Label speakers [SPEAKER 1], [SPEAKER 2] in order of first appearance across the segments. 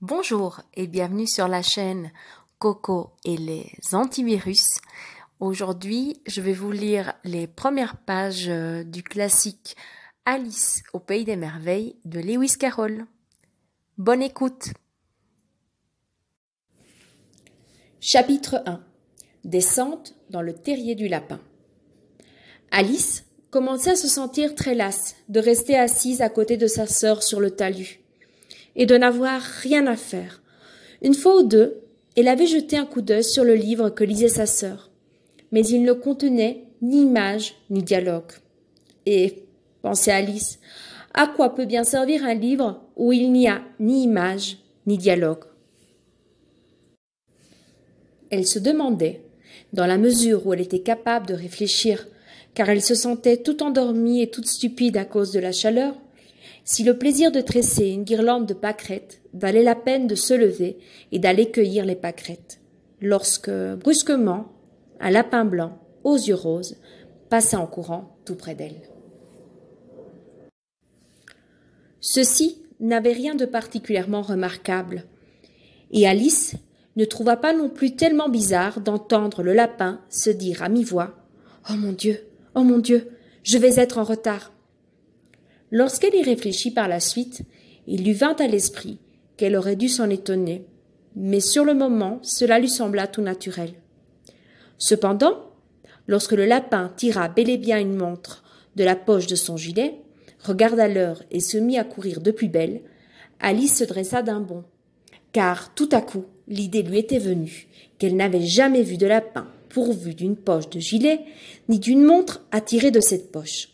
[SPEAKER 1] Bonjour et bienvenue sur la chaîne Coco et les antivirus. Aujourd'hui, je vais vous lire les premières pages euh, du classique Alice au pays des merveilles de Lewis Carroll. Bonne écoute. Chapitre 1. Descente dans le terrier du lapin. Alice commençait à se sentir très lasse de rester assise à côté de sa sœur sur le talus et de n'avoir rien à faire. Une fois ou deux, elle avait jeté un coup d'œil sur le livre que lisait sa sœur, mais il ne contenait ni image ni dialogue. Et, pensait Alice, à quoi peut bien servir un livre où il n'y a ni image ni dialogue Elle se demandait, dans la mesure où elle était capable de réfléchir, car elle se sentait tout endormie et toute stupide à cause de la chaleur, si le plaisir de tresser une guirlande de pâquerettes valait la peine de se lever et d'aller cueillir les pâquerettes, lorsque, brusquement, un lapin blanc, aux yeux roses, passa en courant tout près d'elle. Ceci n'avait rien de particulièrement remarquable, et Alice ne trouva pas non plus tellement bizarre d'entendre le lapin se dire à mi-voix Oh mon Dieu, oh mon Dieu, je vais être en retard. Lorsqu'elle y réfléchit par la suite, il lui vint à l'esprit qu'elle aurait dû s'en étonner, mais sur le moment cela lui sembla tout naturel. Cependant, lorsque le lapin tira bel et bien une montre de la poche de son gilet, regarda l'heure et se mit à courir de plus belle, Alice se dressa d'un bond, car tout à coup l'idée lui était venue qu'elle n'avait jamais vu de lapin pourvu d'une poche de gilet ni d'une montre à tirer de cette poche.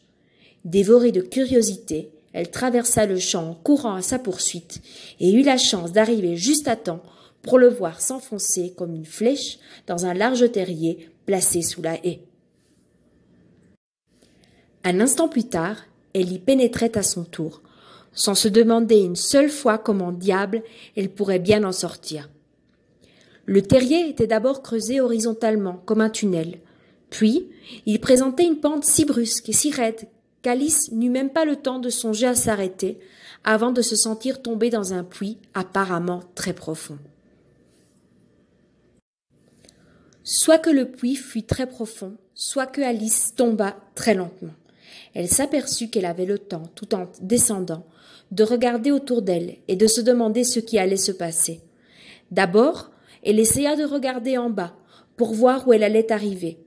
[SPEAKER 1] Dévorée de curiosité, elle traversa le champ en courant à sa poursuite et eut la chance d'arriver juste à temps pour le voir s'enfoncer comme une flèche dans un large terrier placé sous la haie. Un instant plus tard, elle y pénétrait à son tour, sans se demander une seule fois comment diable elle pourrait bien en sortir. Le terrier était d'abord creusé horizontalement, comme un tunnel. Puis, il présentait une pente si brusque et si raide qu'Alice n'eut même pas le temps de songer à s'arrêter avant de se sentir tomber dans un puits apparemment très profond. Soit que le puits fût très profond, soit que Alice tomba très lentement. Elle s'aperçut qu'elle avait le temps, tout en descendant, de regarder autour d'elle et de se demander ce qui allait se passer. D'abord, elle essaya de regarder en bas pour voir où elle allait arriver,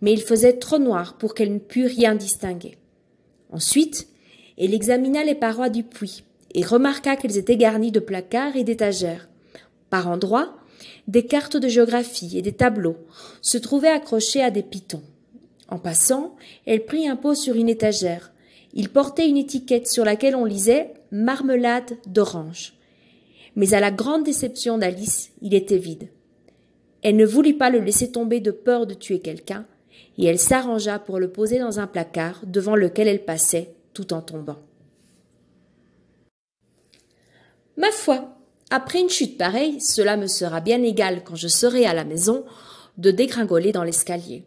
[SPEAKER 1] mais il faisait trop noir pour qu'elle ne pût rien distinguer. Ensuite, elle examina les parois du puits et remarqua qu'elles étaient garnies de placards et d'étagères. Par endroits, des cartes de géographie et des tableaux se trouvaient accrochés à des pitons. En passant, elle prit un pot sur une étagère. Il portait une étiquette sur laquelle on lisait Marmelade d'orange. Mais à la grande déception d'Alice, il était vide. Elle ne voulut pas le laisser tomber de peur de tuer quelqu'un, et elle s'arrangea pour le poser dans un placard devant lequel elle passait tout en tombant. Ma foi, après une chute pareille, cela me sera bien égal quand je serai à la maison de dégringoler dans l'escalier.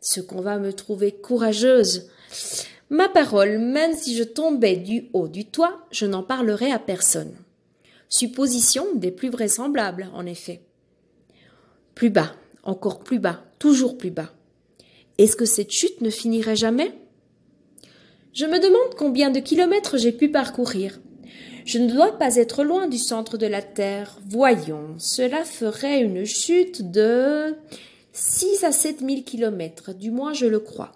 [SPEAKER 1] Ce qu'on va me trouver courageuse. Ma parole, même si je tombais du haut du toit, je n'en parlerai à personne. Supposition des plus vraisemblables, en effet. Plus bas, encore plus bas, toujours plus bas. Est-ce que cette chute ne finirait jamais Je me demande combien de kilomètres j'ai pu parcourir. Je ne dois pas être loin du centre de la Terre. Voyons, cela ferait une chute de 6 à 7 000 kilomètres, du moins je le crois.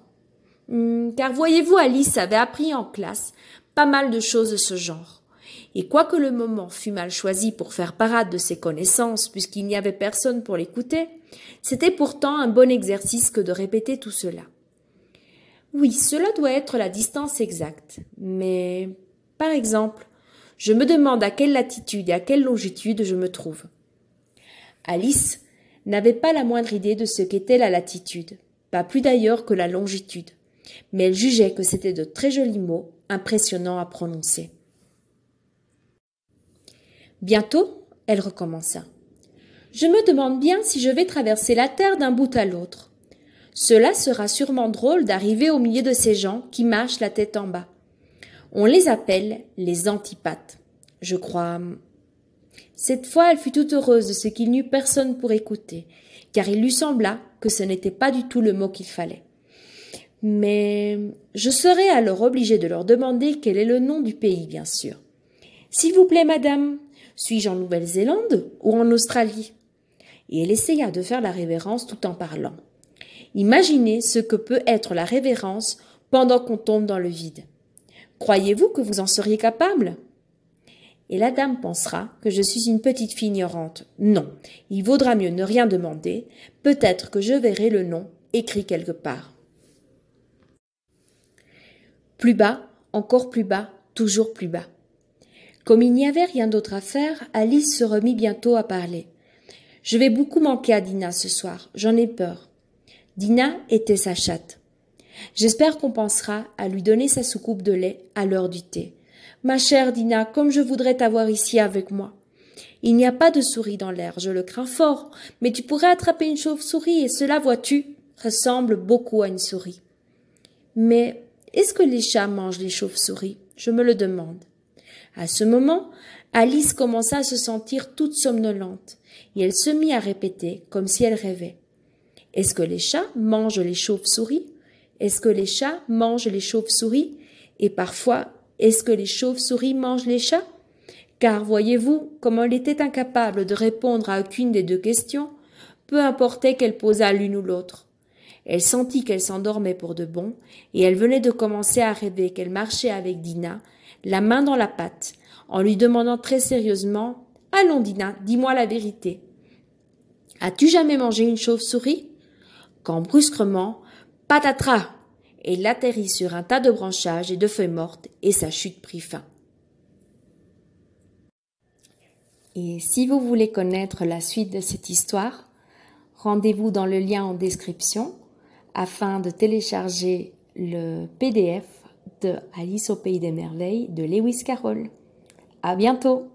[SPEAKER 1] Hmm, car voyez-vous, Alice avait appris en classe pas mal de choses de ce genre. Et quoique le moment fût mal choisi pour faire parade de ses connaissances, puisqu'il n'y avait personne pour l'écouter, c'était pourtant un bon exercice que de répéter tout cela. Oui, cela doit être la distance exacte, mais par exemple, je me demande à quelle latitude et à quelle longitude je me trouve. Alice n'avait pas la moindre idée de ce qu'était la latitude, pas plus d'ailleurs que la longitude, mais elle jugeait que c'était de très jolis mots, impressionnants à prononcer. Bientôt, elle recommença je me demande bien si je vais traverser la terre d'un bout à l'autre. Cela sera sûrement drôle d'arriver au milieu de ces gens qui marchent la tête en bas. On les appelle les antipathes. Je crois. Cette fois, elle fut toute heureuse de ce qu'il n'y eut personne pour écouter, car il lui sembla que ce n'était pas du tout le mot qu'il fallait. Mais je serai alors obligée de leur demander quel est le nom du pays, bien sûr. S'il vous plaît, madame, suis-je en Nouvelle-Zélande ou en Australie et elle essaya de faire la révérence tout en parlant. Imaginez ce que peut être la révérence pendant qu'on tombe dans le vide. Croyez-vous que vous en seriez capable Et la dame pensera que je suis une petite fille ignorante. Non, il vaudra mieux ne rien demander. Peut-être que je verrai le nom écrit quelque part. Plus bas, encore plus bas, toujours plus bas. Comme il n'y avait rien d'autre à faire, Alice se remit bientôt à parler. Je vais beaucoup manquer à Dina ce soir, j'en ai peur. Dina était sa chatte. J'espère qu'on pensera à lui donner sa soucoupe de lait à l'heure du thé. Ma chère Dina, comme je voudrais t'avoir ici avec moi. Il n'y a pas de souris dans l'air, je le crains fort, mais tu pourrais attraper une chauve-souris et cela, vois-tu, ressemble beaucoup à une souris. Mais est-ce que les chats mangent les chauves-souris Je me le demande. À ce moment, Alice commença à se sentir toute somnolente, et elle se mit à répéter, comme si elle rêvait. Est-ce que les chats mangent les chauves-souris Est-ce que les chats mangent les chauves-souris Et parfois, est-ce que les chauves-souris mangent les chats Car voyez-vous, comme elle était incapable de répondre à aucune des deux questions, peu importait qu'elle posât l'une ou l'autre. Elle sentit qu'elle s'endormait pour de bon, et elle venait de commencer à rêver qu'elle marchait avec Dina, la main dans la patte, en lui demandant très sérieusement Allons, Dina, dis-moi la vérité. As-tu jamais mangé une chauve-souris Quand brusquement, patatras Elle atterrit sur un tas de branchages et de feuilles mortes, et sa chute prit fin. Et si vous voulez connaître la suite de cette histoire, rendez-vous dans le lien en description afin de télécharger le PDF de Alice au pays des merveilles de Lewis Carroll. À bientôt!